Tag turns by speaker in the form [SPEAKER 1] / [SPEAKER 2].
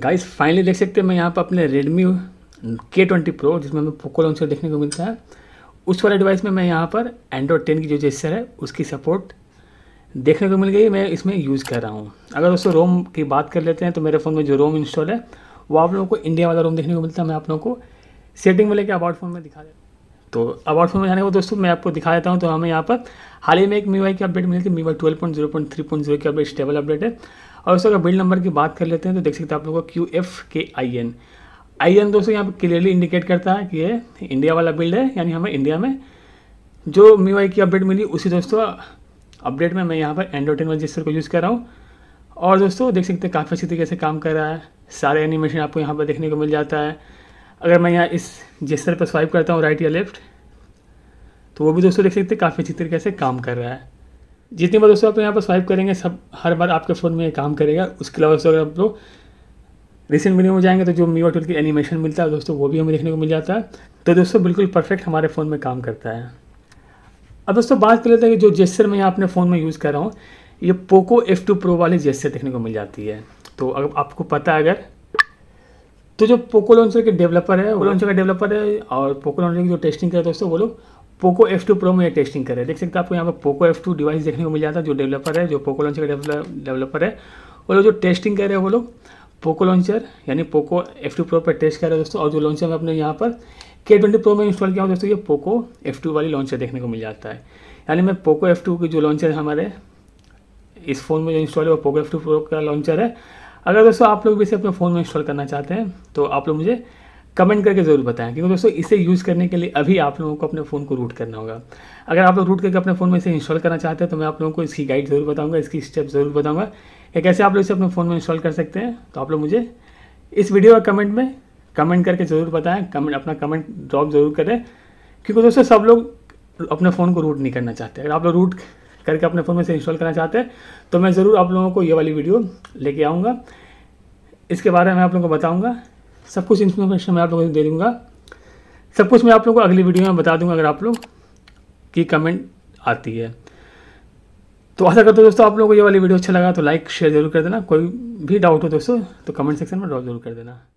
[SPEAKER 1] guys finally देख सकते हैं मैं यहाँ पर अपने रेडमी के ट्वेंटी प्रो जिसमें हमें पोको लॉन्चर देखने को मिलता है उस वाले डिवाइस में मैं यहाँ पर एंड्रॉयड टेन की जो जेस्टर है उसकी सपोर्ट देखने को मिल गई मैं इसमें यूज़ कर रहा हूँ अगर उससे रोम की बात कर लेते हैं तो मेरे फ़ोन में जो रोम इंस्टॉल है वो आप लोगों को इंडिया वाला रोम देखने को मिलता है मैं आप लोगों को सेटिंग में लेकर अबाउट फ़ोन में दिखा देता हूँ तो अवार्ड फोन में जाने को दोस्तों मैं आपको दिखा देता हूँ तो हमें यहाँ पर हाल ही में एक मीवाई की अपडेट मिली थी MIUI twelve point zero point three point zero की अपडेट स्टेबल अपडेट है और उसका बिल्ड नंबर की बात कर लेते हैं तो देख सकते हैं आप लोगों का क्यू एफ के आई एन आई एन दोस्तों यहाँ पर क्लियरली इंडिकेट करता है कि ये इंडिया वाला बिल्ड है यानी हमें इंडिया में जो मीवाई की अपडेट मिली उसी दोस्तों अपडेट में मैं यहाँ पर एंड्रोटेन रजिस्टर को यूज़ कर रहा हूँ और दोस्तों देख सकते हैं काफ़ी अच्छी तरीके से काम कर रहा है सारे एनिमेशन आपको यहाँ पर देखने को मिल जाता है अगर मैं यहाँ इस जेस्टर पर स्वाइप करता हूँ राइट या लेफ्ट तो वो भी दोस्तों देख सकते हैं काफ़ी अच्छी तरीके से काम कर रहा है जितनी बार दोस्तों आप यहाँ पर स्वाइप करेंगे सब हर बार आपके फ़ोन में ये काम करेगा उसके अलावा दोस्तों अगर आप लोग रिसेंट वीडियो में जाएंगे तो जो मीवा टूल की एनिमेशन मिलता है दोस्तों वो भी हमें देखने को मिल जाता है तो दोस्तों बिल्कुल परफेक्ट हमारे फ़ोन में काम करता है अब दोस्तों बात कर लेते हैं कि जो जेस्टर मैं यहाँ अपने फ़ोन में यूज़ कर रहा हूँ ये पोको एफ टू प्रो वाली जेस्टर देखने को मिल जाती है तो अगर आपको पता है अगर तो जो पोको लॉन्चर के डेवलपर है वो लॉन्चर का डेवलपर है और पोको लॉन्चर की जो टेस्टिंग करे दोस्तों वो लोग पोको एफ टू प्रो में ये टेस्टिंग कर रहे हैं देख सकते हैं आपको यहाँ पर पोको एफ टू डिवाइस देखने को मिल जाता है जो डेवलपर है जो पोको लॉन्चर का डेवलपर है वो जो टेस्टिंग कर रहे हैं वो लोग पोको लॉन्चर यानी पोको एफ टू प्रो पर टेस्ट कर रहे हैं दोस्तों और जो लॉन्चर में अपने यहाँ पर के ट्वेंटी प्रो में इंस्टॉल किया हूँ दोस्तों ये पोको एफ टू वाली लॉन्चर देखने को मिल जाता है यानी मैं पोको एफ टू की जो लॉन्चर है हमारे इस फ़ोन में जो इंस्टॉल है वो पोको एफ टू प्रो का लॉन्चर है अगर दोस्तों आप लोग भी इसे अपने फ़ोन में इंस्टॉल करना चाहते हैं तो आप लोग मुझे कमेंट करके ज़रूर बताएं क्योंकि दोस्तों इसे यूज़ करने के लिए अभी आप लोगों को अपने फ़ोन को रूट करना होगा अगर आप लोग रूट करके अपने फ़ोन में इसे इंस्टॉल करना चाहते हैं तो मैं आप लोगों को इसकी गाइड ज़रूर बताऊँगा इसकी स्टेप ज़रूर बताऊंगा या कैसे आप लोग इसे अपने फ़ोन में इंस्टॉल कर सकते हैं तो आप लोग मुझे इस वीडियो का कमेंट में कमेंट करके ज़रूर बताएं कमेंट अपना कमेंट ड्रॉप ज़रूर करें क्योंकि दोस्तों सब लोग अपने फ़ोन को रूट नहीं करना चाहते अगर आप लोग रूट करके अपने फ़ोन में से इंस्टॉल करना चाहते हैं तो मैं ज़रूर आप लोगों को ये वाली वीडियो लेके आऊँगा इसके बारे में आप लोगों को बताऊँगा सब कुछ इन्फॉर्मेशन मैं आप लोगों को दे दूँगा सब कुछ मैं आप लोगों को अगली वीडियो में बता दूंगा अगर आप लोग की कमेंट आती है तो ऐसा करते हो दोस्तों आप लोगों को ये वाली वीडियो अच्छा लगा तो लाइक शेयर जरूर कर देना कोई भी डाउट हो दोस्तों तो कमेंट सेक्शन में ड्रॉप जरूर कर देना